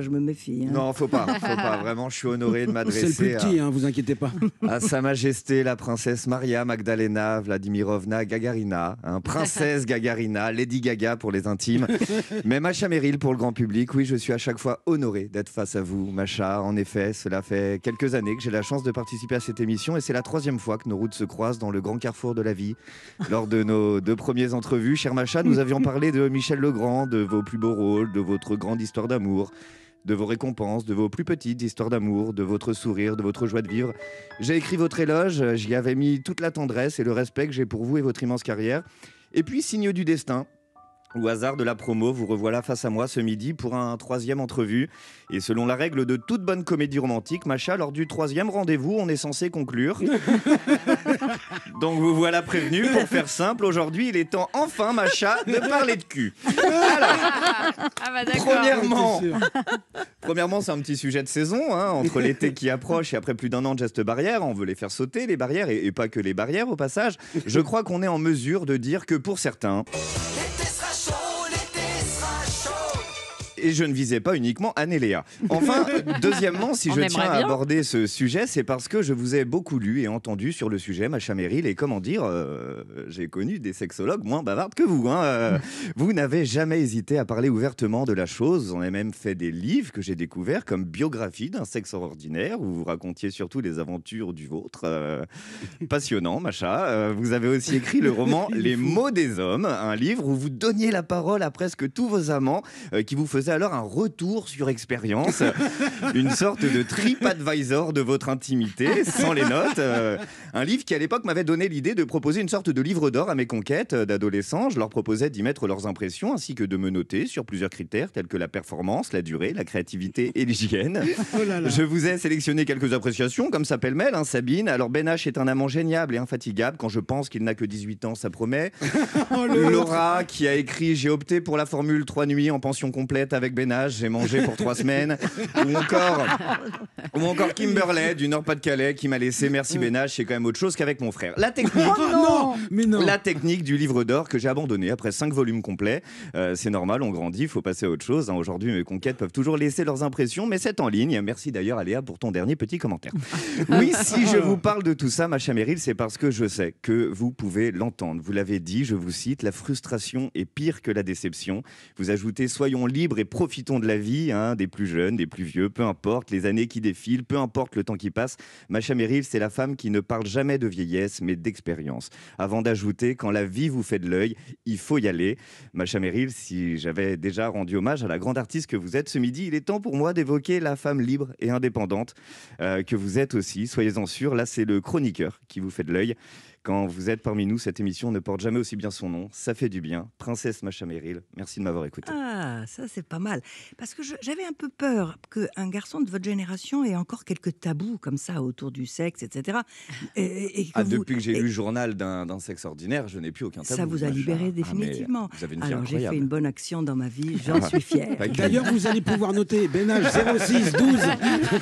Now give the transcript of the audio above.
je me méfie. Hein. Non, faut pas, faut pas. Vraiment, je suis honoré de m'adresser. C'est le plus petit, hein, vous inquiétez pas. À Sa Majesté la princesse Maria Magdalena Vladimirovna Gagarina, hein, princesse Gagarina, Lady Gaga pour les intimes, mais Macha Meryl pour le grand public. Oui, je suis à chaque fois honoré d'être face à vous, Macha. En effet, cela fait quelques années que j'ai la chance de participer à cette émission et c'est la troisième fois que nos routes se croisent dans le grand carrefour de la vie. Lors de nos deux premières entrevues, cher Macha, nous avions parlé de Michel Legrand, de vos plus beaux rôles, de votre grande histoire d'amour de vos récompenses, de vos plus petites histoires d'amour, de votre sourire, de votre joie de vivre. J'ai écrit votre éloge, j'y avais mis toute la tendresse et le respect que j'ai pour vous et votre immense carrière. Et puis, signe du destin, au hasard de la promo, vous revoilà face à moi ce midi pour un troisième entrevue. Et selon la règle de toute bonne comédie romantique, Macha, lors du troisième rendez-vous, on est censé conclure. Donc vous voilà prévenu, pour faire simple, aujourd'hui il est temps enfin, Macha, de parler de cul. Ah bah, premièrement, premièrement c'est un petit sujet de saison, hein, entre l'été qui approche et après plus d'un an de gestes barrières, on veut les faire sauter, les barrières, et pas que les barrières au passage. Je crois qu'on est en mesure de dire que pour certains... et je ne visais pas uniquement Anne-Léa. Enfin, deuxièmement, si je tiens à aborder ce sujet, c'est parce que je vous ai beaucoup lu et entendu sur le sujet, ma chaméril, et comment dire, euh, j'ai connu des sexologues moins bavardes que vous. Hein. Euh, vous n'avez jamais hésité à parler ouvertement de la chose. On a même fait des livres que j'ai découverts, comme Biographie d'un sexe ordinaire, où vous racontiez surtout les aventures du vôtre. Euh, passionnant, Macha. vous avez aussi écrit le roman Les mots des hommes, un livre où vous donniez la parole à presque tous vos amants qui vous faisaient alors un retour sur expérience, une sorte de Trip Advisor de votre intimité, sans les notes. Euh, un livre qui, à l'époque, m'avait donné l'idée de proposer une sorte de livre d'or à mes conquêtes d'adolescents. Je leur proposais d'y mettre leurs impressions ainsi que de me noter sur plusieurs critères tels que la performance, la durée, la créativité et l'hygiène. Oh je vous ai sélectionné quelques appréciations, comme s'appelle pêle hein, Sabine. Alors, Ben H est un amant géniable et infatigable. Quand je pense qu'il n'a que 18 ans, ça promet. Oh Laura, qui a écrit J'ai opté pour la formule 3 nuits en pension complète avec Bénage, j'ai mangé pour trois semaines. ou encore, encore Kimberley du Nord-Pas-de-Calais qui m'a laissé merci Bénage, c'est quand même autre chose qu'avec mon frère. La technique, oh ah non Mais non. la technique du livre d'or que j'ai abandonné après cinq volumes complets. Euh, c'est normal, on grandit, il faut passer à autre chose. Hein. Aujourd'hui, mes conquêtes peuvent toujours laisser leurs impressions, mais c'est en ligne. Merci d'ailleurs, Aléa, pour ton dernier petit commentaire. Oui, si je vous parle de tout ça, ma chère Meryl, c'est parce que je sais que vous pouvez l'entendre. Vous l'avez dit, je vous cite, la frustration est pire que la déception. Vous ajoutez, soyons libres et profitons de la vie, hein, des plus jeunes, des plus vieux, peu importe, les années qui défilent, peu importe le temps qui passe. Macha Meryl, c'est la femme qui ne parle jamais de vieillesse, mais d'expérience. Avant d'ajouter, quand la vie vous fait de l'œil, il faut y aller. Macha Meryl, si j'avais déjà rendu hommage à la grande artiste que vous êtes ce midi, il est temps pour moi d'évoquer la femme libre et indépendante euh, que vous êtes aussi. Soyez-en sûrs, là c'est le chroniqueur qui vous fait de l'œil. Quand vous êtes parmi nous, cette émission ne porte jamais aussi bien son nom. Ça fait du bien. Princesse Macha Meryl, merci de m'avoir écouté. Ah, ça c'est pas mal. Parce que j'avais un peu peur qu'un garçon de votre génération ait encore quelques tabous comme ça autour du sexe, etc. Et, ah, Depuis que j'ai lu le journal d'un sexe ordinaire, je n'ai plus aucun tabou. Ça vous a libéré ah, définitivement. vous avez une Alors j'ai fait une bonne action dans ma vie, j'en suis fier. D'ailleurs, vous allez pouvoir noter Bénage 06 12.